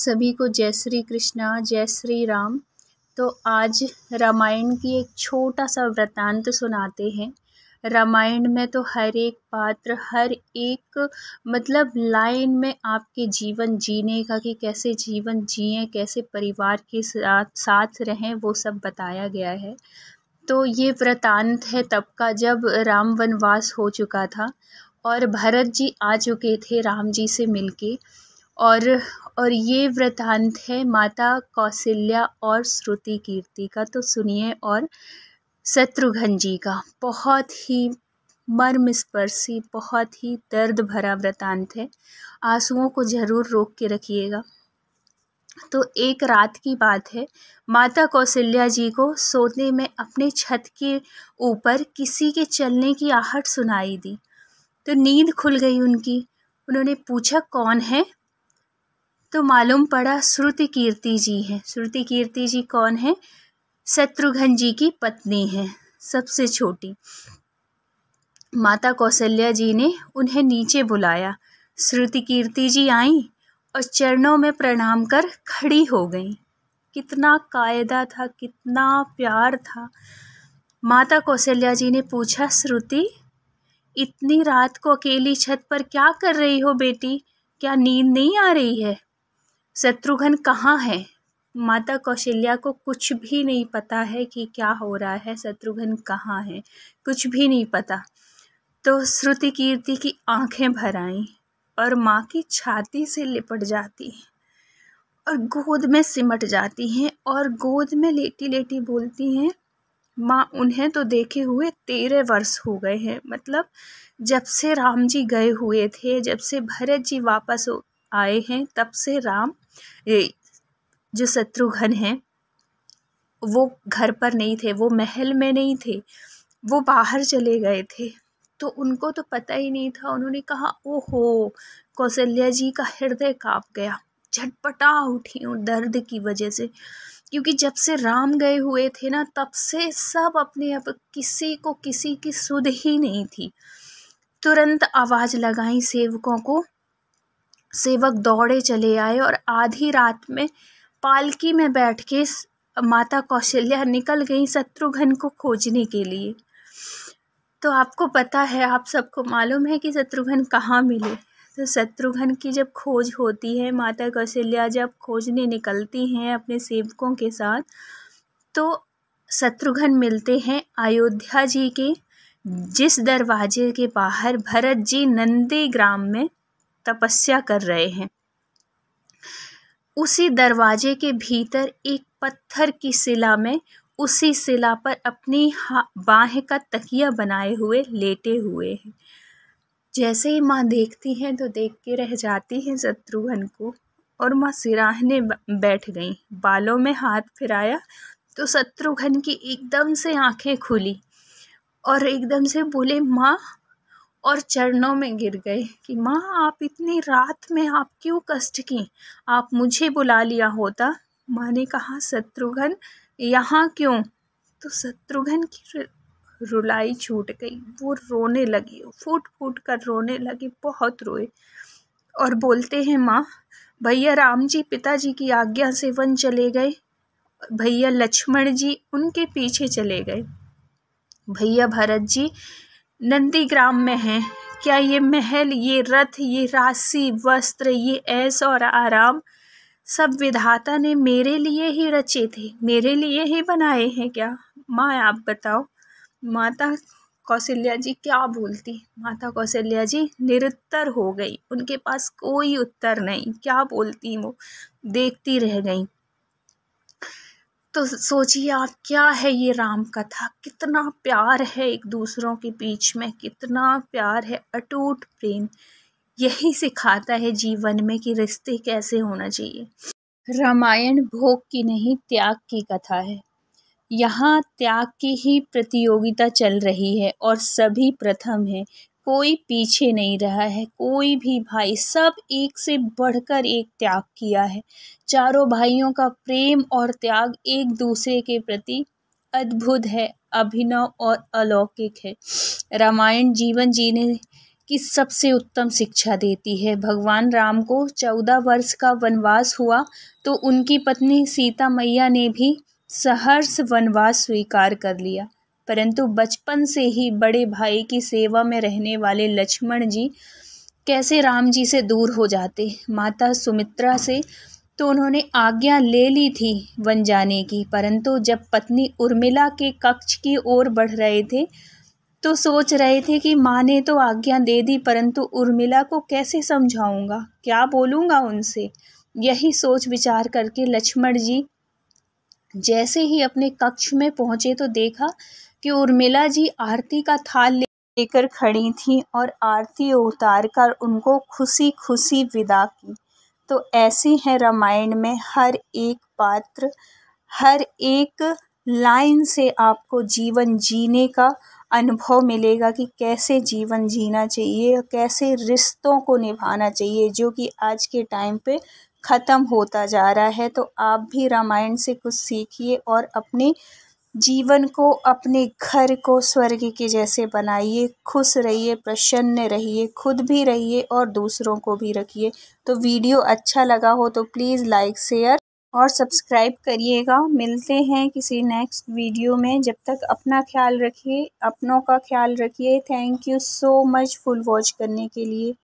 सभी को जय श्री कृष्णा जय श्री राम तो आज रामायण की एक छोटा सा वृतांत सुनाते हैं रामायण में तो हर एक पात्र हर एक मतलब लाइन में आपके जीवन जीने का कि कैसे जीवन जिए कैसे परिवार के साथ साथ रहें वो सब बताया गया है तो ये वृतांत है तब का जब राम वनवास हो चुका था और भरत जी आ चुके थे राम जी से मिलके और और ये वृतांत है माता कौशल्या और श्रुति कीर्ति का तो सुनिए और शत्रुघ्न जी का बहुत ही मर्म स्पर्शी बहुत ही दर्द भरा वृतांत है आंसुओं को जरूर रोक के रखिएगा तो एक रात की बात है माता कौशल्या जी को सोने में अपने छत के ऊपर किसी के चलने की आहट सुनाई दी तो नींद खुल गई उनकी उन्होंने पूछा कौन है तो मालूम पड़ा श्रुति कीर्ति जी हैं श्रुति कीर्ति जी कौन है शत्रुघ्न जी की पत्नी हैं सबसे छोटी माता कौशल्या जी ने उन्हें नीचे बुलाया श्रुति कीर्ति जी आईं और चरणों में प्रणाम कर खड़ी हो गईं कितना कायदा था कितना प्यार था माता कौशल्या जी ने पूछा श्रुति इतनी रात को अकेली छत पर क्या कर रही हो बेटी क्या नींद नहीं आ रही है शत्रुघ्न कहाँ है माता कौशल्या को कुछ भी नहीं पता है कि क्या हो रहा है शत्रुघ्न कहाँ है कुछ भी नहीं पता तो श्रुति कीर्ति की आंखें भर आईं और माँ की छाती से लिपट जाती हैं और गोद में सिमट जाती हैं और गोद में लेटी लेटी बोलती हैं माँ उन्हें तो देखे हुए तेरह वर्ष हो गए हैं मतलब जब से राम जी गए हुए थे जब से भरत जी वापस आए हैं तब से राम जो शत्रुघ्न हैं वो घर पर नहीं थे वो महल में नहीं थे वो बाहर चले गए थे तो उनको तो पता ही नहीं था उन्होंने कहा ओहो कौशल्या जी का हृदय काँप गया झटपटा उठी हूँ दर्द की वजह से क्योंकि जब से राम गए हुए थे ना तब से सब अपने अब किसी को किसी की सुध ही नहीं थी तुरंत आवाज़ लगाई सेवकों को सेवक दौड़े चले आए और आधी रात में पालकी में बैठ के माता कौशल्या निकल गई शत्रुघ्न को खोजने के लिए तो आपको पता है आप सबको मालूम है कि शत्रुघ्न कहाँ मिले तो शत्रुघ्न की जब खोज होती है माता कौशल्या जब खोजने निकलती हैं अपने सेवकों के साथ तो शत्रुघ्न मिलते हैं अयोध्या जी के जिस दरवाजे के बाहर भरत जी नंदी ग्राम में तपस्या कर रहे हैं उसी दरवाजे के भीतर एक पत्थर की शिला में उसी शिला पर अपनी बाह का तकिया बनाए हुए लेटे हुए हैं जैसे ही माँ देखती हैं तो देख के रह जाती हैं शत्रुघ्न को और माँ सिराहने बैठ गई बालों में हाथ फिराया तो शत्रुघ्न की एकदम से आंखें खुली और एकदम से बोले माँ और चरणों में गिर गए कि माँ आप इतनी रात में आप क्यों कष्ट की आप मुझे बुला लिया होता माँ ने कहा शत्रुघ्न यहाँ क्यों तो शत्रुघ्न की रुलाई छूट गई वो रोने लगी फूट फूट कर रोने लगी बहुत रोए और बोलते हैं माँ भैया राम जी पिताजी की आज्ञा से वन चले गए भैया लक्ष्मण जी उनके पीछे चले गए भैया भरत जी नंदीग्राम में है क्या ये महल ये रथ ये राशि वस्त्र ये ऐस और आराम सब विधाता ने मेरे लिए ही रचे थे मेरे लिए ही बनाए हैं क्या माँ आप बताओ माता कौशल्या जी क्या बोलती माता कौशल्या जी निरुत्तर हो गई उनके पास कोई उत्तर नहीं क्या बोलती वो देखती रह गई तो सोचिए आप क्या है ये राम कथा कितना प्यार है एक दूसरों के बीच में कितना प्यार है अटूट प्रेम यही सिखाता है जीवन में कि रिश्ते कैसे होना चाहिए रामायण भोग की नहीं त्याग की कथा है यहाँ त्याग की ही प्रतियोगिता चल रही है और सभी प्रथम है कोई पीछे नहीं रहा है कोई भी भाई सब एक से बढ़कर एक त्याग किया है चारों भाइयों का प्रेम और त्याग एक दूसरे के प्रति अद्भुत है अभिनव और अलौकिक है रामायण जीवन जीने की सबसे उत्तम शिक्षा देती है भगवान राम को चौदह वर्ष का वनवास हुआ तो उनकी पत्नी सीता मैया ने भी सहर्ष वनवास स्वीकार कर लिया परंतु बचपन से ही बड़े भाई की सेवा में रहने वाले लक्ष्मण जी कैसे राम जी से दूर हो जाते माता सुमित्रा से तो उन्होंने आज्ञा ले ली थी वन जाने की परंतु जब पत्नी उर्मिला के कक्ष की ओर बढ़ रहे थे तो सोच रहे थे कि माँ ने तो आज्ञा दे दी परंतु उर्मिला को कैसे समझाऊंगा क्या बोलूँगा उनसे यही सोच विचार करके लक्ष्मण जी जैसे ही अपने कक्ष में पहुँचे तो देखा कि उर्मिला जी आरती का थाल लेकर खड़ी थीं और आरती उतार कर उनको खुशी खुशी विदा की तो ऐसी है रामायण में हर एक पात्र हर एक लाइन से आपको जीवन जीने का अनुभव मिलेगा कि कैसे जीवन जीना चाहिए और कैसे रिश्तों को निभाना चाहिए जो कि आज के टाइम पे ख़त्म होता जा रहा है तो आप भी रामायण से कुछ सीखिए और अपने जीवन को अपने घर को स्वर्ग के जैसे बनाइए खुश रहिए प्रसन्न रहिए खुद भी रहिए और दूसरों को भी रखिए तो वीडियो अच्छा लगा हो तो प्लीज़ लाइक शेयर और सब्सक्राइब करिएगा मिलते हैं किसी नेक्स्ट वीडियो में जब तक अपना ख्याल रखिए अपनों का ख्याल रखिए thank you so much full watch करने के लिए